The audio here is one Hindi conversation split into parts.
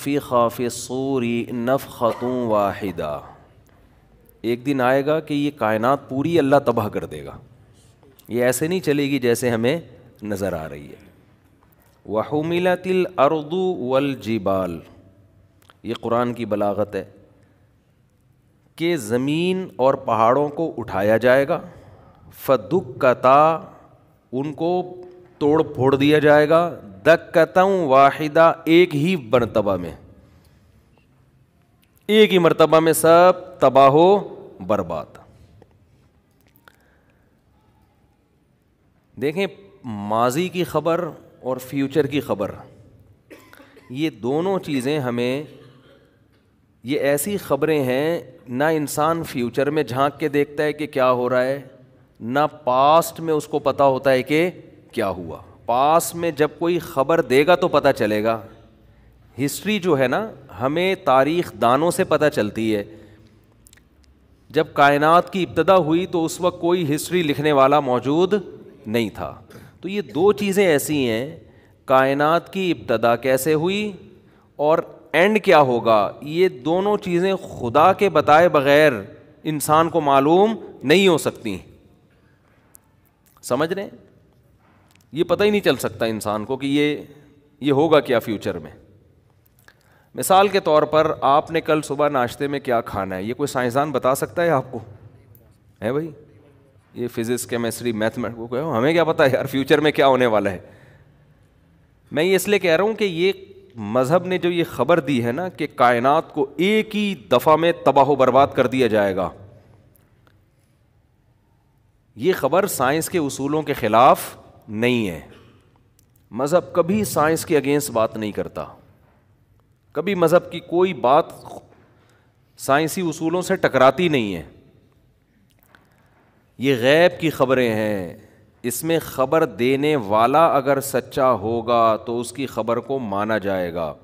फ़ी खाफ़ सूरी नफ़तूँ वाहिदा एक दिन आएगा कि ये कायनात पूरी अल्लाह तबाह कर देगा ये ऐसे नहीं चलेगी जैसे हमें नज़र आ रही है वह मिला तिल अरदू वल जिबाल ये कुरान की बलागत है कि ज़मीन और पहाड़ों को उठाया जाएगा फदुक कता उनको तोड़ फोड़ दिया जाएगा दक्कतम वाहिदा एक ही मरतबा में एक ही मरतबा में सब तबाह हो बर्बाद देखें माजी की खबर और फ्यूचर की खबर ये दोनों चीज़ें हमें ये ऐसी खबरें हैं ना इंसान फ्यूचर में झांक के देखता है कि क्या हो रहा है ना पास्ट में उसको पता होता है कि क्या हुआ पास में जब कोई ख़बर देगा तो पता चलेगा हिस्ट्री जो है ना हमें तारीख दानों से पता चलती है जब कायनात की इब्तदा हुई तो उस वक्त कोई हिस्ट्री लिखने वाला मौजूद नहीं था तो ये दो चीज़ें ऐसी हैं कायनात की इब्तदा कैसे हुई और एंड क्या होगा ये दोनों चीज़ें खुदा के बताए बगैर इंसान को मालूम नहीं हो सकती समझ रहे हैं ये पता ही नहीं चल सकता इंसान को कि ये ये होगा क्या फ्यूचर में मिसाल के तौर पर आपने कल सुबह नाश्ते में क्या खाना है ये कोई साइंसदान बता सकता है आपको है भाई ये फिज़िक्स केमिस्ट्री मैथमेट वो कहो हमें क्या पता है यार फ्यूचर में क्या होने वाला है मैं ये इसलिए कह रहा हूँ कि ये मज़हब ने जो ये ख़बर दी है ना कि कायनात को एक ही दफ़ा में तबाह बर्बाद कर दिया जाएगा ये ख़बर साइंस के उसूलों के ख़िलाफ़ नहीं है मज़हब कभी साइंस के अगेंस्ट बात नहीं करता कभी मज़हब की कोई बात साइंसी उसूलों से टकराती नहीं है ये गैब की खबरें हैं इसमें खबर देने वाला अगर सच्चा होगा तो उसकी खबर को माना जाएगा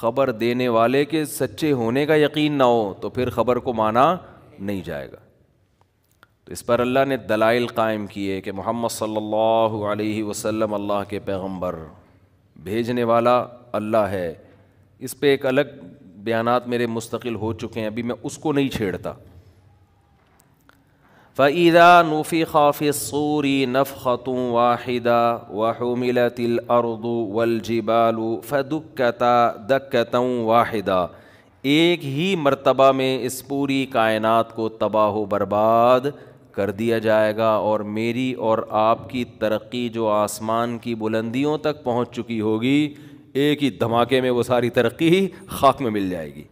खबर देने वाले के सच्चे होने का यकीन ना हो तो फिर खबर को माना नहीं जाएगा तो इस पर अल्लाह ने दलाइल कायम किए कि मोहम्मद सल्लल्लाहु अलैहि वसल्लम अल्लाह के पैगंबर भेजने वाला अल्लाह है इस पर एक अलग बयान मेरे मुस्तकिल हो चुके हैं अभी मैं उसको नहीं छेड़ता फ़ैदा नूफ़ी खाफ़ सूरी नफ़ ख़तूँ वाहिदा वाहमिलतिल अरदु वलजिबालू फ़दुक्कता दक्कतों वाहिदा एक ही मरतबा में इस पूरी कायनात को तबाह व बर्बाद कर दिया जाएगा और मेरी और आपकी तरक्की जो आसमान की बुलंदियों तक पहुंच चुकी होगी एक ही धमाके में वो सारी तरक्की ही खाक में मिल जाएगी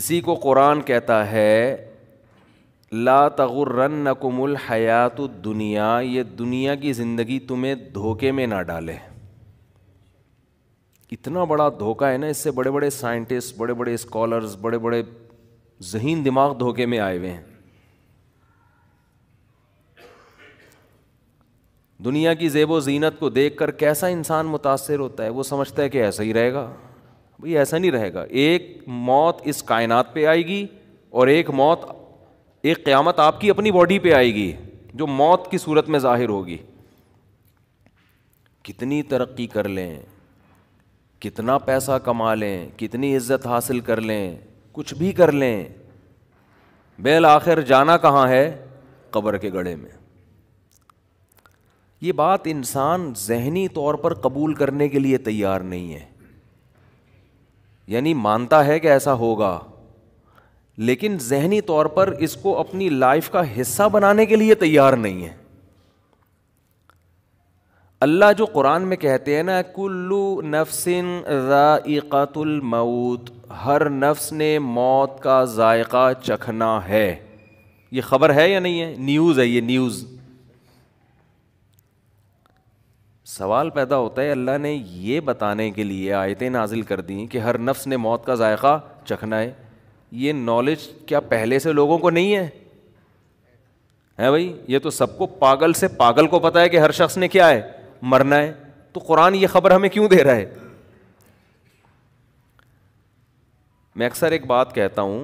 इसी को कुरान कहता है ला तगुर्रन नकुमुल हयात दुनिया ये दुनिया की ज़िंदगी तुम्हें धोखे में ना डाले इतना बड़ा धोखा है ना इससे बड़े बड़े साइंटिस्ट बड़े बड़े स्कॉलर्स बड़े बड़े जहीन दिमाग धोखे में आए हुए हैं दुनिया की जेब वीनत को देख कर कैसा इंसान मुतासर होता है वो समझता है कि ऐसा ही रहेगा भाई ऐसा नहीं रहेगा एक मौत इस कायनात पर आएगी और एक मौत एक क़्यामत आपकी अपनी बॉडी पर आएगी जो मौत की सूरत में ज़ाहिर होगी कितनी तरक्की कर लें कितना पैसा कमा लें कितनी इज्जत हासिल कर लें कुछ भी कर लें बेल आखिर जाना कहाँ है कब्र के गढ़े में ये बात इंसान जहनी तौर पर कबूल करने के लिए तैयार नहीं है यानी मानता है कि ऐसा होगा लेकिन जहनी तौर पर इसको अपनी लाइफ का हिस्सा बनाने के लिए तैयार नहीं है अल्लाह जो कुरान में कहते हैं ना कुल्लू नफसिन राइकातुल मऊत हर नफ्स ने मौत का जायका चखना है ये खबर है या नहीं है न्यूज़ है ये न्यूज़ सवाल पैदा होता है अल्लाह ने यह बताने के लिए आयतें नाजिल कर दी कि हर नफ्स ने मौत का जायक़ा चखना है ये नॉलेज क्या पहले से लोगों को नहीं है है भाई ये तो सबको पागल से पागल को पता है कि हर शख्स ने क्या है मरना है तो कुरान ये खबर हमें क्यों दे रहा है मैं अक्सर एक बात कहता हूँ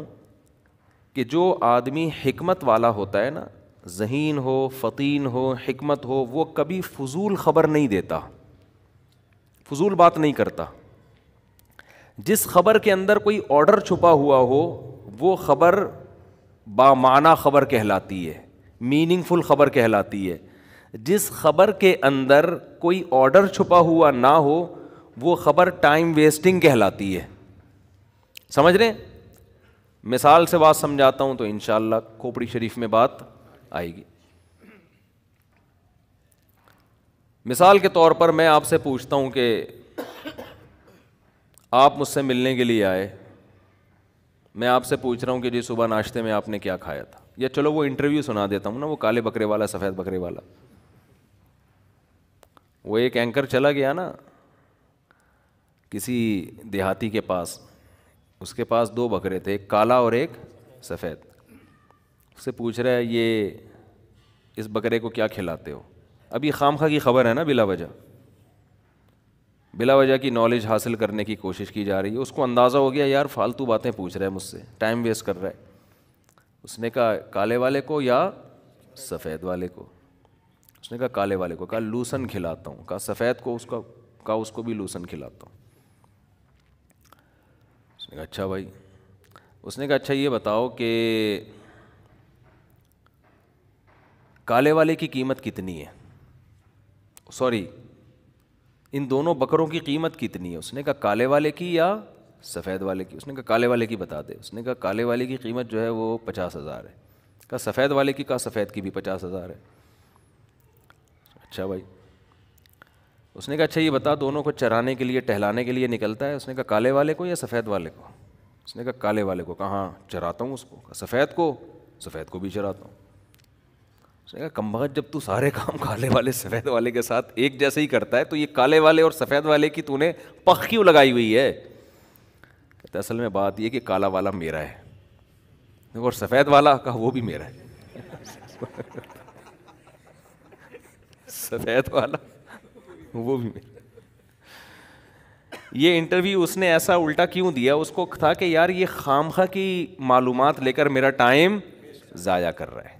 कि जो आदमी हमत वाला होता है ना जहीन हो फ़तीन हो हमत हो वो कभी फजूल ख़बर नहीं देता फजूल बात नहीं करता जिस खबर के अंदर कोई ऑर्डर छुपा हुआ हो वो खबर बामाना खबर कहलाती है मीनिंगफुल खबर कहलाती है जिस खबर के अंदर कोई ऑर्डर छुपा हुआ ना हो वो खबर टाइम वेस्टिंग कहलाती है समझ रहे मिसाल से बात समझाता हूँ तो इन खोपड़ी शरीफ में बात आएगी मिसाल के तौर पर मैं आपसे पूछता हूं कि आप मुझसे मिलने के लिए आए मैं आपसे पूछ रहा हूं कि जी सुबह नाश्ते में आपने क्या खाया था या चलो वो इंटरव्यू सुना देता हूं ना वो काले बकरे वाला सफ़ेद बकरे वाला वो एक एंकर चला गया ना किसी देहाती के पास उसके पास दो बकरे थे एक काला और एक सफ़ेद से पूछ रहा है ये इस बकरे को क्या खिलाते हो अभी खाम खा की खबर है ना बिला वजह बिला वजह की नॉलेज हासिल करने की कोशिश की जा रही है उसको अंदाज़ा हो गया यार फालतू बातें पूछ रहा है मुझसे टाइम वेस्ट कर रहा है उसने कहा काले वाले को या सफ़ेद वाले को उसने कहा काले वाले को कहा लूसन खिलाता हूँ कहा सफ़ेद को उसका कहा उसको भी लूसन खिलाता हूँ उसने कहा अच्छा भाई उसने कहा अच्छा ये बताओ कि काले वाले की कीमत कितनी है सॉरी इन दोनों बकरों की कीमत कितनी है उसने कहा काले वाले की या सफ़ेद वाले की उसने कहा काले वाले की बता दे उसने कहा काले वाले की कीमत जो है वो पचास हज़ार है कहा सफ़ेद वाले की कहा सफ़ेद की भी पचास हज़ार है अच्छा भाई उसने कहा अच्छा ये बता दोनों को चराने के लिए टहलाने के लिए निकलता है उसने कहा काले वाले को या सफ़ेद वाले को उसने कहा काले वाले को कहाँ चराता हूँ उसको सफ़ेद को सफ़ेद को भी चराता हूँ उसने जब तू सारे काम काले वाले सफ़ेद वाले के साथ एक जैसे ही करता है तो ये काले वाले और सफ़ेद वाले की तूने पख क्यों लगाई हुई है कहते असल में बात यह कि काला वाला मेरा है और सफ़ेद वाला का वो भी मेरा है सफ़ेद वाला वो भी मेरा ये इंटरव्यू उसने ऐसा उल्टा क्यों दिया उसको था कि यार ये खामखा की मालूमात लेकर मेरा टाइम ज़ाया कर रहा है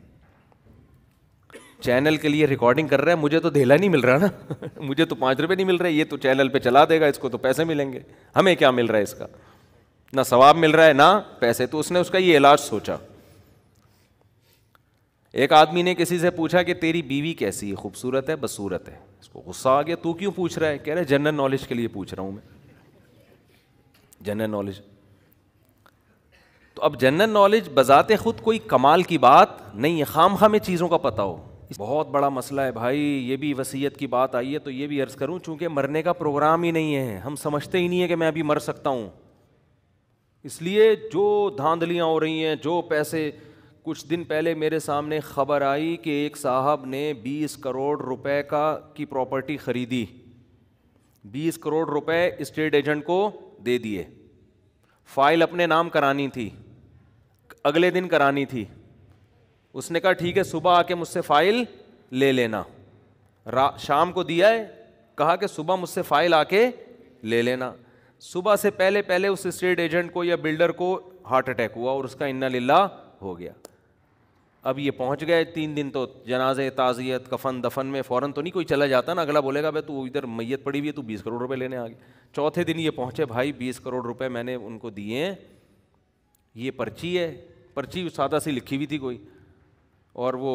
चैनल के लिए रिकॉर्डिंग कर रहा है मुझे तो धेला नहीं मिल रहा ना मुझे तो पाँच रुपये नहीं मिल रहे ये तो चैनल पर चला देगा इसको तो पैसे मिलेंगे हमें क्या मिल रहा है इसका ना सवाब मिल रहा है ना पैसे तो उसने उसका ये इलाज सोचा एक आदमी ने किसी से पूछा कि तेरी बीवी कैसी है खूबसूरत है बसूरत है इसको गुस्सा आ गया तू क्यों पूछ रहा है कह रहे जनरल नॉलेज के लिए पूछ रहा हूं मैं जनरल नॉलेज तो अब जनरल नॉलेज बजाते खुद कोई कमाल की बात नहीं है खाम खामे चीज़ों का पता हो बहुत बड़ा मसला है भाई ये भी वसीयत की बात आई है तो ये भी अर्ज़ करूं चूँकि मरने का प्रोग्राम ही नहीं है हम समझते ही नहीं है कि मैं अभी मर सकता हूँ इसलिए जो धांधलियाँ हो रही हैं जो पैसे कुछ दिन पहले मेरे सामने खबर आई कि एक साहब ने 20 करोड़ रुपए का की प्रॉपर्टी खरीदी 20 करोड़ रुपए स्टेट एजेंट को दे दिए फाइल अपने नाम करानी थी अगले दिन करानी थी उसने कहा ठीक है सुबह आके मुझसे फाइल ले लेना शाम को दिया है कहा कि सुबह मुझसे फाइल आके ले लेना सुबह से पहले पहले उस स्टेट एजेंट को या बिल्डर को हार्ट अटैक हुआ और उसका इन्ना लिल्ला हो गया अब ये पहुंच गए तीन दिन तो जनाजे ताज़ियत कफन दफन में फ़ौरन तो नहीं कोई चला जाता ना अगला बोलेगा भाई तू इधर मैयत पड़ी हुई है तू बीस करोड़ रुपए लेने आ गया चौथे दिन ये पहुंचे भाई बीस करोड़ रुपए मैंने उनको दिए हैं ये पर्ची है पर्ची सादा सी लिखी हुई थी कोई और वो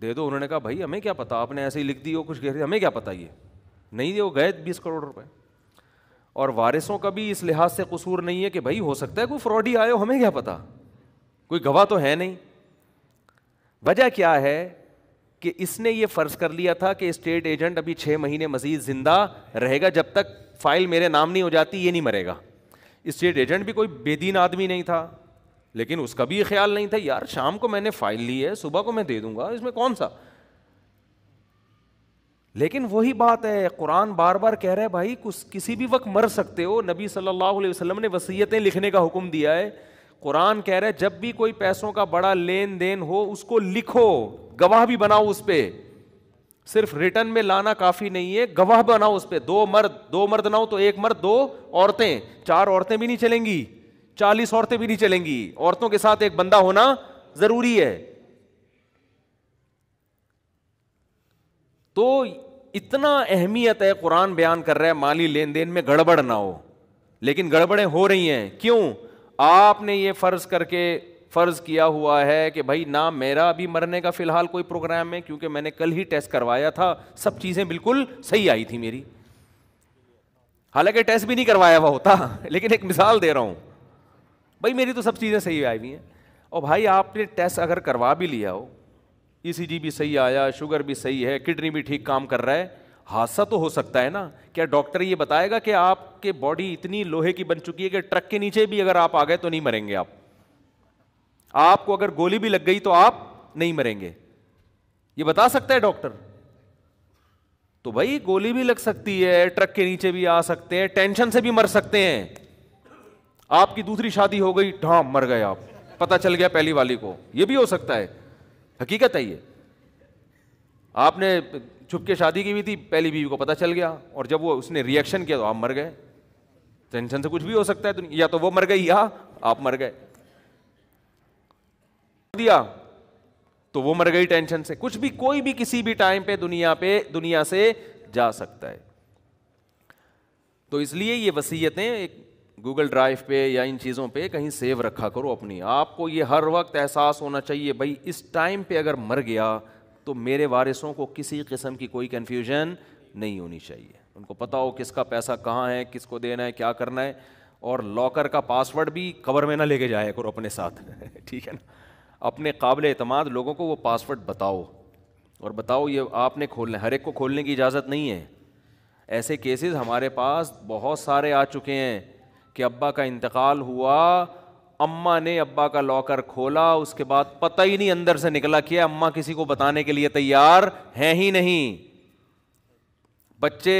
दे दो उन्होंने कहा भाई हमें क्या पता आपने ऐसे ही लिख दी हो कुछ कह रही हमें क्या पता ये नहीं ये वो गए बीस करोड़ रुपए और वारिसों का भी इस लिहाज से कसूर नहीं है कि भाई हो सकता है कोई फ्रॉड ही आए हो हमें क्या पता कोई गवाह तो है नहीं वजह क्या है कि इसने ये फ़र्ज़ कर लिया था कि स्टेट एजेंट अभी छः महीने मजीद ज़िंदा रहेगा जब तक फाइल मेरे नाम नहीं हो जाती ये नहीं मरेगा स्टेट एजेंट भी कोई बेदीन आदमी नहीं था लेकिन उसका भी ये ख्याल नहीं था यार शाम को मैंने फाइल ली है सुबह को मैं दे दूंगा इसमें कौन सा लेकिन वही बात है कुरान बार बार कह रहे हैं भाई कुछ किसी भी वक्त मर सकते हो नबी सल्लल्लाहु अलैहि वसल्लम ने वसीयतें लिखने का हुक्म दिया है कुरान कह रहे है जब भी कोई पैसों का बड़ा लेन देन हो उसको लिखो गवाह भी बनाओ उस पर सिर्फ रिटर्न में लाना काफी नहीं है गवाह बनाओ उस पर दो मर्द दो मर्द ना हो तो एक मर्द दो औरतें चार औरतें भी नहीं चलेंगी चालीस औरतें भी नहीं चलेंगी औरतों के साथ एक बंदा होना जरूरी है तो इतना अहमियत है कुरान बयान कर रहा है माली लेन देन में गड़बड़ ना हो लेकिन गड़बड़ें हो रही हैं क्यों आपने ये फर्ज करके फर्ज किया हुआ है कि भाई ना मेरा अभी मरने का फिलहाल कोई प्रोग्राम है क्योंकि मैंने कल ही टेस्ट करवाया था सब चीजें बिल्कुल सही आई थी मेरी हालांकि टेस्ट भी नहीं करवाया हुआ होता लेकिन एक मिसाल दे रहा हूं भाई मेरी तो सब चीज़ें सही आई हुई हैं और भाई आपने टेस्ट अगर करवा भी लिया हो ई e भी सही आया शुगर भी सही है किडनी भी ठीक काम कर रहा है हादसा तो हो सकता है ना क्या डॉक्टर ये बताएगा कि आपके बॉडी इतनी लोहे की बन चुकी है कि ट्रक के नीचे भी अगर आप आ गए तो नहीं मरेंगे आप आपको अगर गोली भी लग गई तो आप नहीं मरेंगे ये बता सकता है डॉक्टर तो भाई गोली भी लग सकती है ट्रक के नीचे भी आ सकते हैं टेंशन से भी मर सकते हैं आपकी दूसरी शादी हो गई ढाम मर गए आप पता चल गया पहली वाली को यह भी हो सकता है हकीकत है ये आपने छुपके शादी की भी थी पहली बीवी को पता चल गया और जब वो उसने रिएक्शन किया तो आप मर गए टेंशन तो से कुछ भी हो सकता है या तो वो मर गई या आप मर गए दिया तो वो मर गई टेंशन से कुछ भी कोई भी किसी भी टाइम पे दुनिया पे दुनिया से जा सकता है तो इसलिए ये वसीयतें एक गूगल ड्राइव पे या इन चीज़ों पे कहीं सेव रखा करो अपनी आपको ये हर वक्त एहसास होना चाहिए भाई इस टाइम पे अगर मर गया तो मेरे वारिसों को किसी किस्म की कोई कन्फ्यूजन नहीं होनी चाहिए उनको पता हो किसका पैसा कहाँ है किसको देना है क्या करना है और लॉकर का पासवर्ड भी कवर में ना लेके जाया करो अपने साथ ठीक है ना अपने काबिल अतमाद लोगों को वो पासवर्ड बताओ और बताओ ये आपने खोलना है हर एक को खोलने की इजाज़त नहीं है ऐसे केसेस हमारे पास बहुत सारे आ चुके हैं कि अब्बा का इंतकाल हुआ अम्मा ने अब्बा का लॉकर खोला उसके बाद पता ही नहीं अंदर से निकला कि अम्मा किसी को बताने के लिए तैयार हैं ही नहीं बच्चे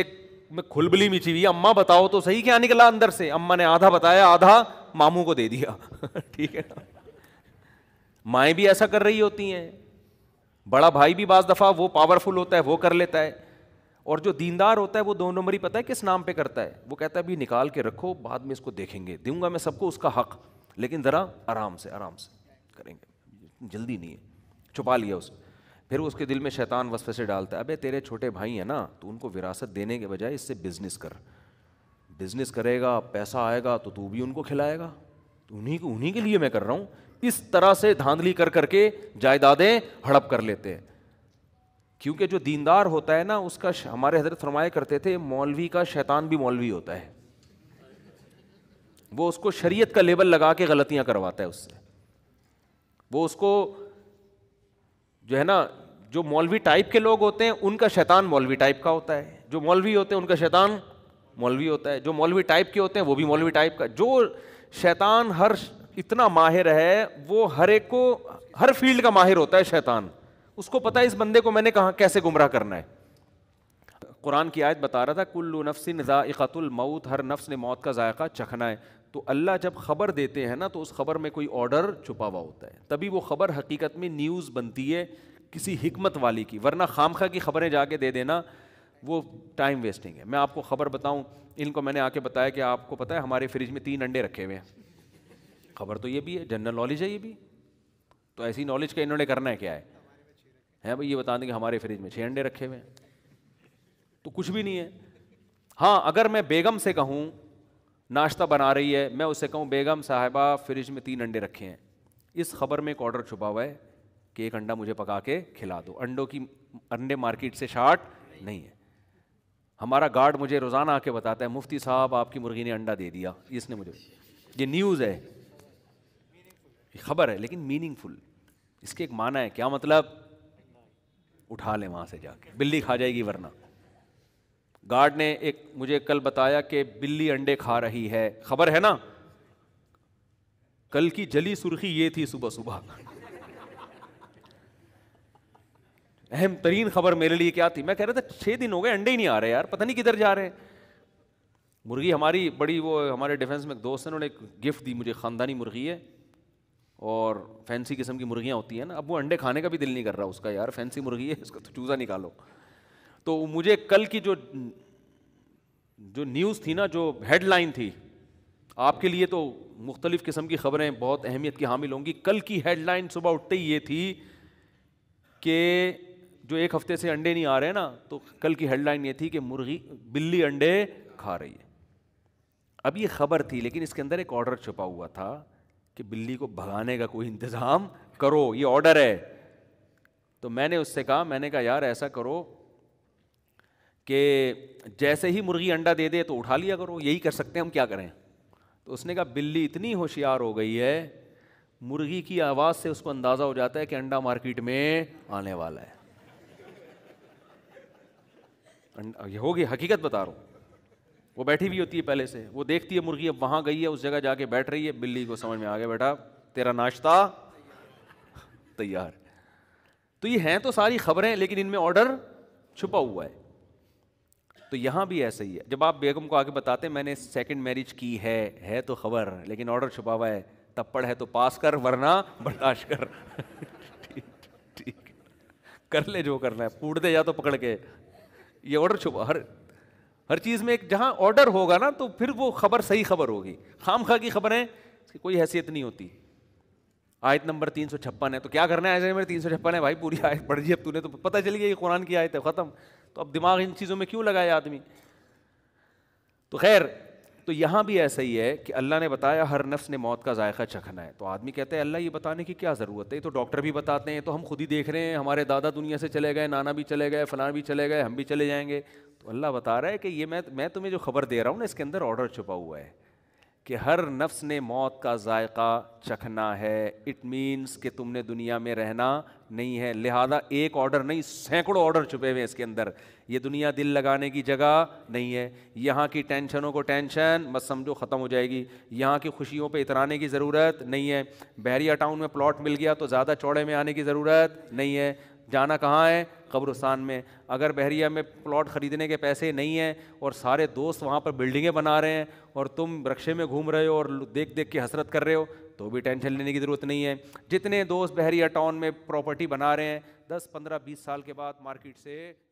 में खुलबली मिची हुई अम्मा बताओ तो सही क्या निकला अंदर से अम्मा ने आधा बताया आधा मामू को दे दिया ठीक है ना माएँ भी ऐसा कर रही होती हैं बड़ा भाई भी बाज दफ़ा वो पावरफुल होता है वो कर लेता है और जो दीनदार होता है वो दो नंबर ही पता है किस नाम पे करता है वो कहता है अभी निकाल के रखो बाद में इसको देखेंगे दूंगा मैं सबको उसका हक लेकिन ज़रा आराम से आराम से करेंगे जल्दी नहीं है छुपा लिया उसे फिर उसके दिल में शैतान वसफे से डालता है अबे तेरे छोटे भाई हैं ना तो उनको विरासत देने के बजाय इससे बिज़नेस कर बिज़नेस करेगा पैसा आएगा तो तू भी उनको खिलाएगा उन्हीं को उन्हीं के लिए मैं कर रहा हूँ इस तरह से धांधली कर करके जायदादें हड़प कर लेते हैं क्योंकि जो दीनदार होता है ना उसका हमारे हजरत फरमाया करते थे मौलवी का शैतान भी मौलवी होता है वो उसको शरीयत का लेबल लगा के गलतियां करवाता है उससे वो उसको जो है ना जो मौलवी टाइप के लोग होते हैं उनका शैतान मौलवी टाइप का होता है जो मौलवी होते हैं उनका शैतान मौलवी होता है जो मौलवी टाइप के होते हैं वो भी मौलवी टाइप का जो शैतान हर इतना माहिर है वो हर एक को हर फील्ड का माहिर होता है शैतान उसको पता है इस बंदे को मैंने कहा कैसे गुमराह करना है कुरान की आयत बता रहा था कुल्लु नफ्सिन ज़ाइक़तुल मौत हर नफ्स ने मौत का जायका चखना है तो अल्लाह जब खबर देते हैं ना तो उस खबर में कोई ऑर्डर छुपा हुआ होता है तभी वो खबर हकीकत में न्यूज़ बनती है किसी हमत वाली की वरना खामखा की खबरें जाके दे देना वो टाइम वेस्टिंग है मैं आपको खबर बताऊँ इनको मैंने आके बताया कि आपको पता है हमारे फ्रिज में तीन अंडे रखे हुए हैं खबर तो ये भी है जनरल नॉलेज है ये भी तो ऐसी नॉलेज का इन्होंने करना है क्या है हैं भाई ये बता दें कि हमारे फ्रिज में छः अंडे रखे हुए हैं तो कुछ भी नहीं है हाँ अगर मैं बेगम से कहूँ नाश्ता बना रही है मैं उसे कहूँ बेगम साहिबा फ्रिज में तीन अंडे रखे हैं इस खबर में एक ऑर्डर छुपा हुआ है कि एक अंडा मुझे पका के खिला दो अंडों की अंडे मार्केट से शार्ट नहीं है हमारा गार्ड मुझे रोज़ाना आके बताता है मुफ्ती साहब आपकी मुर्गी ने अंडा दे दिया इसने मुझे ये न्यूज़ है खबर है लेकिन मीनिंगफुल इसके एक माना है क्या मतलब उठा लें वहाँ से जाके बिल्ली खा जाएगी वरना गार्ड ने एक मुझे कल बताया कि बिल्ली अंडे खा रही है खबर है ना कल की जली सुर्खी ये थी सुबह सुबह अहम तरीन खबर मेरे लिए क्या थी मैं कह रहा था छः दिन हो गए अंडे ही नहीं आ रहे यार पता नहीं किधर जा रहे मुर्गी हमारी बड़ी वो हमारे डिफेंस में दोस्त है उन्होंने गिफ्ट दी मुझे ख़ानदानी मुर्गी है और फैंसी किस्म की मुर्गियाँ होती हैं ना अब वो अंडे खाने का भी दिल नहीं कर रहा उसका यार फैंसी मुर्गी है इसका तो चूज़ा निकालो तो मुझे कल की जो जो न्यूज़ थी ना जो हेडलाइन थी आपके लिए तो मुख्तलिफ़ किस्म की ख़बरें बहुत अहमियत की हामिल होंगी कल की हेडलाइन सुबह उठते ही ये थी कि जो एक हफ्ते से अंडे नहीं आ रहे ना तो कल की हेडलाइन ये थी कि मुर्गी बिल्ली अंडे खा रही है अब ये खबर थी लेकिन इसके अंदर एक ऑर्डर छुपा हुआ था कि बिल्ली को भगाने का कोई इंतज़ाम करो ये ऑर्डर है तो मैंने उससे कहा मैंने कहा यार ऐसा करो कि जैसे ही मुर्गी अंडा दे दे तो उठा लिया करो यही कर सकते हैं हम क्या करें तो उसने कहा बिल्ली इतनी होशियार हो गई है मुर्गी की आवाज़ से उसको अंदाज़ा हो जाता है कि अंडा मार्केट में आने वाला है होगी हकीकत बता रहा हूँ वो बैठी हुई होती है पहले से वो देखती है मुर्गी अब वहाँ गई है उस जगह जाके बैठ रही है बिल्ली को समझ में आ गया बेटा तेरा नाश्ता तैयार तो ये हैं तो सारी खबरें लेकिन इनमें ऑर्डर छुपा हुआ है तो यहाँ भी ऐसा ही है जब आप बेगम को आगे बताते हैं मैंने सेकंड मैरिज की है है तो खबर लेकिन ऑर्डर छुपा हुआ है तप्पड़ है तो पास कर वरना बर्दाश्त कर ठीक कर ले जो करना है फूट दे या तो पकड़ के ये ऑर्डर छुपा हर हर चीज़ में एक जहाँ ऑर्डर होगा ना तो फिर वो खबर सही खबर होगी खाम खा की खबरें इसकी कोई हैसियत नहीं होती आयत नंबर तीन सौ छप्पन है तो क्या करना है आयत नंबर तीन सौ छप्पन है भाई पूरी आयत पढ़ ली अब तूने तो पता चल गया ये कुरान की आयत है ख़त्म तो अब दिमाग इन चीज़ों में क्यों लगाया आदमी तो खैर तो यहाँ भी ऐसा ही है कि अल्लाह ने बताया हर नफ्स ने मौत का जायका चखना है तो आदमी कहते हैं अल्लाह ये बताने की क्या ज़रूरत है तो डॉक्टर भी बताते हैं तो हम खुद ही देख रहे हैं हमारे दादा दुनिया से चले गए नाना भी चले गए फलान भी चले गए हम भी चले जाएंगे तो अल्लाह बता रहा है कि ये मैं मैं तुम्हें जो खबर दे रहा हूँ ना इसके अंदर ऑर्डर छुपा हुआ है कि हर नफ्स ने मौत का जायका चखना है इट मीन्स कि तुमने दुनिया में रहना नहीं है लिहाजा एक ऑर्डर नहीं सैकड़ों ऑर्डर छुपे हुए हैं इसके अंदर ये दुनिया दिल लगाने की जगह नहीं है यहाँ की टेंशनों को टेंशन मत समझो ख़त्म हो जाएगी यहाँ की खुशियों पे इतराने की ज़रूरत नहीं है बहरिया टाउन में प्लॉट मिल गया तो ज़्यादा चौड़े में आने की ज़रूरत नहीं है जाना कहाँ है कब्रस्तान में अगर बहरिया में प्लॉट ख़रीदने के पैसे नहीं हैं और सारे दोस्त वहाँ पर बिल्डिंगें बना रहे हैं और तुम रक्शे में घूम रहे हो और देख देख के हसरत कर रहे हो तो भी टेंशन लेने की ज़रूरत नहीं है जितने दोस्त बहरिया टाउन में प्रॉपर्टी बना रहे हैं दस पंद्रह बीस साल के बाद मार्केट से